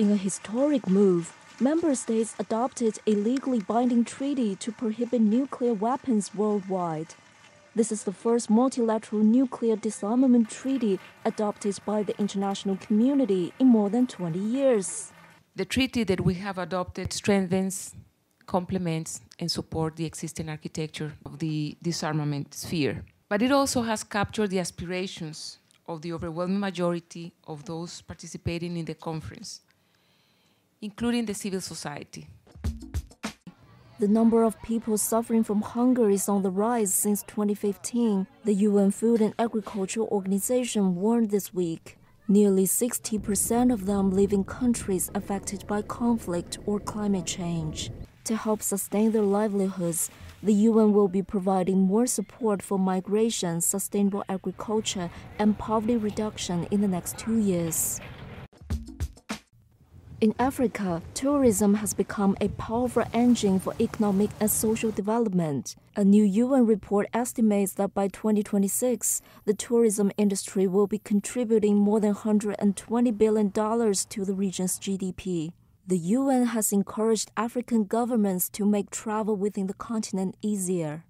In a historic move, member states adopted a legally binding treaty to prohibit nuclear weapons worldwide. This is the first multilateral nuclear disarmament treaty adopted by the international community in more than 20 years. The treaty that we have adopted strengthens complements and support the existing architecture of the disarmament sphere. But it also has captured the aspirations of the overwhelming majority of those participating in the conference, including the civil society. The number of people suffering from hunger is on the rise since 2015, the UN Food and Agriculture Organization warned this week. Nearly 60% of them live in countries affected by conflict or climate change to help sustain their livelihoods, the UN will be providing more support for migration, sustainable agriculture, and poverty reduction in the next two years. In Africa, tourism has become a powerful engine for economic and social development. A new UN report estimates that by 2026, the tourism industry will be contributing more than $120 billion to the region's GDP the UN has encouraged African governments to make travel within the continent easier.